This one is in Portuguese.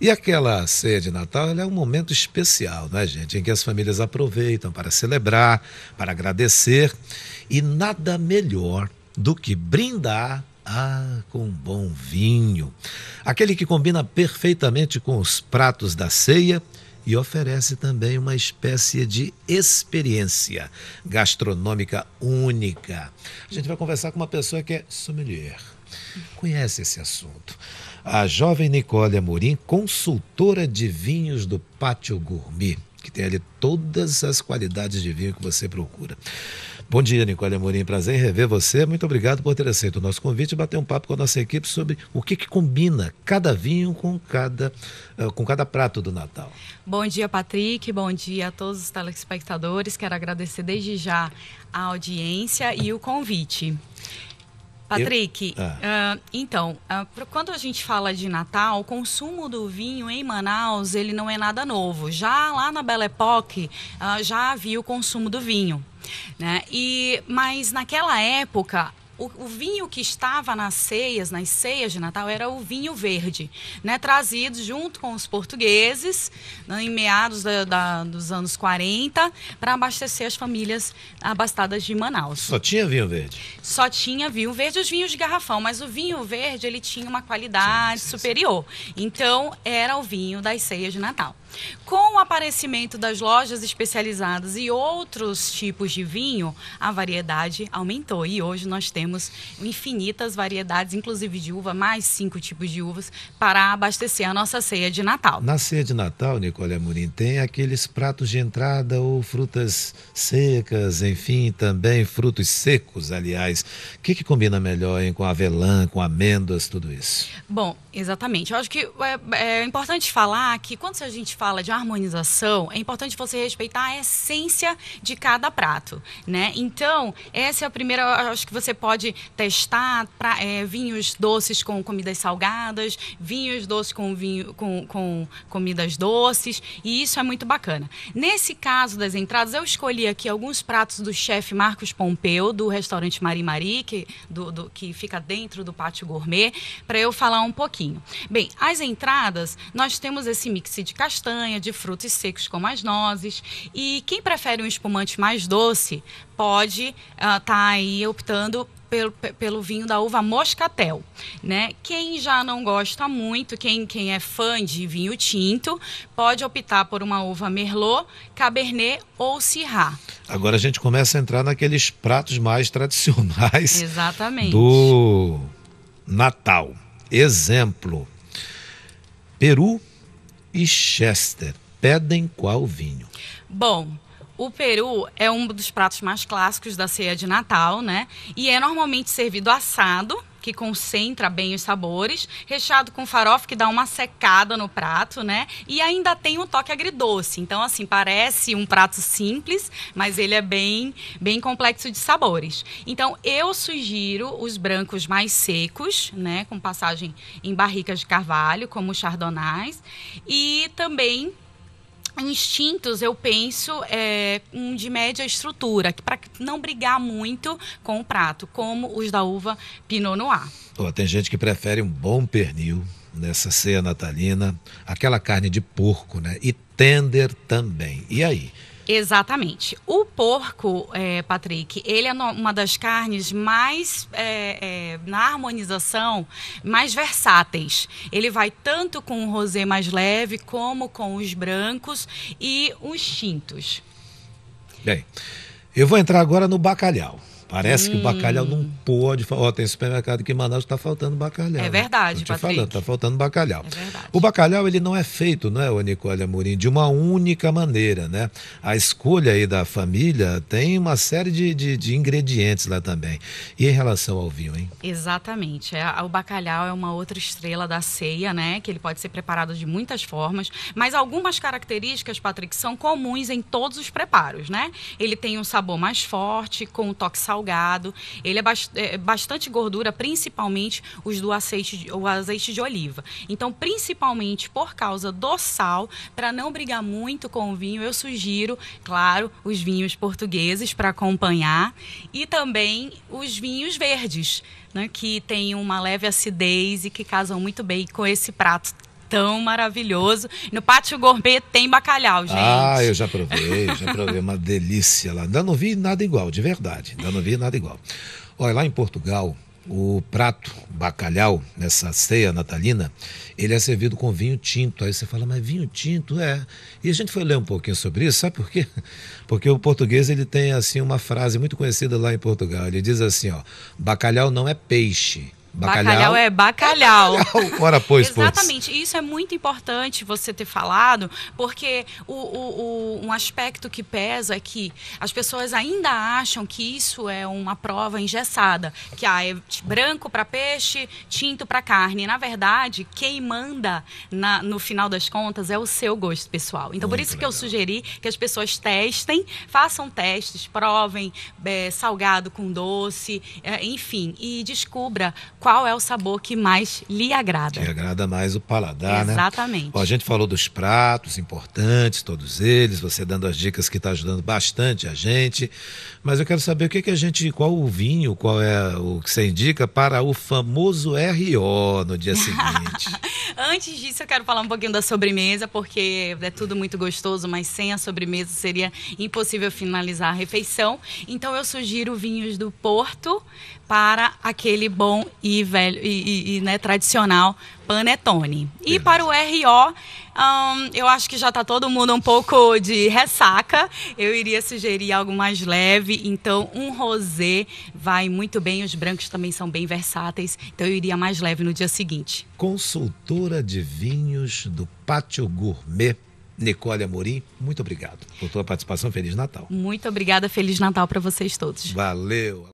E aquela ceia de Natal é um momento especial, né, gente? Em que as famílias aproveitam para celebrar, para agradecer. E nada melhor do que brindar ah, com bom vinho. Aquele que combina perfeitamente com os pratos da ceia e oferece também uma espécie de experiência gastronômica única. A gente vai conversar com uma pessoa que é sommelier, conhece esse assunto. A jovem Nicole Amorim, consultora de vinhos do Pátio Gourmet, que tem ali todas as qualidades de vinho que você procura. Bom dia, Nicole Amorim. Prazer em rever você. Muito obrigado por ter aceito o nosso convite e bater um papo com a nossa equipe sobre o que, que combina cada vinho com cada, eh, com cada prato do Natal. Bom dia, Patrick. Bom dia a todos os telespectadores. Quero agradecer desde já a audiência e o convite. Patrick, Eu... ah. uh, então, uh, quando a gente fala de Natal, o consumo do vinho em Manaus, ele não é nada novo. Já lá na Belle Époque, uh, já havia o consumo do vinho. Né? E, mas naquela época, o, o, vinho que estava nas ceias, nas ceias de Natal, era o vinho verde, né, trazido junto com os portugueses né, em meados da, da, dos anos 40 para abastecer as famílias abastadas de Manaus. Só tinha vinho verde? Só tinha vinho verde, os vinhos de garrafão, mas o vinho verde ele tinha uma qualidade sim, sim, superior. Então era o vinho das ceias de Natal. Com o aparecimento das lojas especializadas e outros tipos de vinho, a variedade aumentou e hoje nós temos temos infinitas variedades, inclusive de uva, mais cinco tipos de uvas, para abastecer a nossa ceia de Natal. Na ceia de Natal, Nicole Amorim, tem aqueles pratos de entrada ou frutas secas, enfim, também frutos secos, aliás. O que, que combina melhor hein, com avelã, com amêndoas, tudo isso? Bom, exatamente. Eu acho que é, é importante falar que quando a gente fala de harmonização, é importante você respeitar a essência de cada prato, né? Então, essa é a primeira, acho que você pode pode testar pra, é, vinhos doces com comidas salgadas, vinhos doces com, vinho, com, com comidas doces, e isso é muito bacana. Nesse caso das entradas, eu escolhi aqui alguns pratos do chefe Marcos Pompeu, do restaurante Mari Mari, que, do, do, que fica dentro do Pátio Gourmet, para eu falar um pouquinho. Bem, as entradas, nós temos esse mix de castanha, de frutos secos como as nozes, e quem prefere um espumante mais doce, pode estar uh, tá aí optando pelo, pelo vinho da uva moscatel, né? Quem já não gosta muito, quem, quem é fã de vinho tinto, pode optar por uma uva merlot, cabernet ou syrah. Agora a gente começa a entrar naqueles pratos mais tradicionais. Exatamente. Do Natal. Exemplo: Peru e Chester pedem qual vinho? Bom, o peru é um dos pratos mais clássicos da ceia de Natal, né? E é normalmente servido assado, que concentra bem os sabores, recheado com farofa que dá uma secada no prato, né? E ainda tem um toque agridoce. Então, assim, parece um prato simples, mas ele é bem, bem complexo de sabores. Então, eu sugiro os brancos mais secos, né? Com passagem em barricas de carvalho, como os chardonnays, e também instintos eu penso é, um de média estrutura, para não brigar muito com o prato, como os da uva Pinot Noir. Oh, tem gente que prefere um bom pernil nessa ceia natalina, aquela carne de porco, né? E tender também. E aí? Exatamente. O porco, é, Patrick, ele é uma das carnes mais, é, é, na harmonização, mais versáteis. Ele vai tanto com o rosé mais leve, como com os brancos e os tintos. Bem, eu vou entrar agora no bacalhau. Parece hum. que o bacalhau não hum. pode. Ó, tem supermercado que em Manaus está faltando bacalhau. É né? verdade, né? Tô te Patrick. falando, está faltando bacalhau. É verdade. O bacalhau ele não é feito, né, o Nicole Amorim, de uma única maneira, né? A escolha aí da família tem uma série de, de, de ingredientes lá também. E em relação ao vinho, hein? Exatamente. É, o bacalhau é uma outra estrela da ceia, né? Que ele pode ser preparado de muitas formas, mas algumas características, Patrick, são comuns em todos os preparos, né? Ele tem um sabor mais forte, com um toque salgado salgado. Ele é, é, é bastante gordura, principalmente os do azeite, o azeite de oliva. Então, principalmente por causa do sal, para não brigar muito com o vinho, eu sugiro, claro, os vinhos portugueses para acompanhar e também os vinhos verdes, né, que tem uma leve acidez e que casam muito bem com esse prato tão maravilhoso. No Pátio Gourmet tem bacalhau, gente. Ah, eu já provei, já provei. Uma delícia lá. Ainda não vi nada igual, de verdade. Ainda não vi nada igual. Olha, lá em Portugal, o prato bacalhau, nessa ceia natalina, ele é servido com vinho tinto. Aí você fala, mas vinho tinto é. E a gente foi ler um pouquinho sobre isso, sabe por quê? Porque o português ele tem assim uma frase muito conhecida lá em Portugal. Ele diz assim, ó, bacalhau não é peixe, Bacalhau, bacalhau é bacalhau. bacalhau. Ora, pois, Exatamente. Pois. Isso é muito importante você ter falado, porque o, o, o, um aspecto que pesa é que as pessoas ainda acham que isso é uma prova engessada, que ah, é branco para peixe, tinto para carne. Na verdade, quem manda na, no final das contas é o seu gosto pessoal. Então, muito por isso legal. que eu sugeri que as pessoas testem, façam testes, provem é, salgado com doce, é, enfim, e descubra qual é o sabor que mais lhe agrada. Que agrada mais o paladar, Exatamente. né? Exatamente. a gente falou dos pratos importantes, todos eles, você dando as dicas que está ajudando bastante a gente. Mas eu quero saber o que, que a gente, qual o vinho, qual é o que você indica para o famoso RO no dia seguinte. Antes disso, eu quero falar um pouquinho da sobremesa, porque é tudo muito gostoso, mas sem a sobremesa seria impossível finalizar a refeição. Então eu sugiro vinhos do Porto para aquele bom e e, velho, e, e, e né, tradicional panetone. E para o RO, um, eu acho que já está todo mundo um pouco de ressaca. Eu iria sugerir algo mais leve. Então, um rosé vai muito bem. Os brancos também são bem versáteis. Então, eu iria mais leve no dia seguinte. Consultora de vinhos do Pátio Gourmet. Nicole Amorim, muito obrigado por tua participação. Feliz Natal. Muito obrigada. Feliz Natal para vocês todos. Valeu.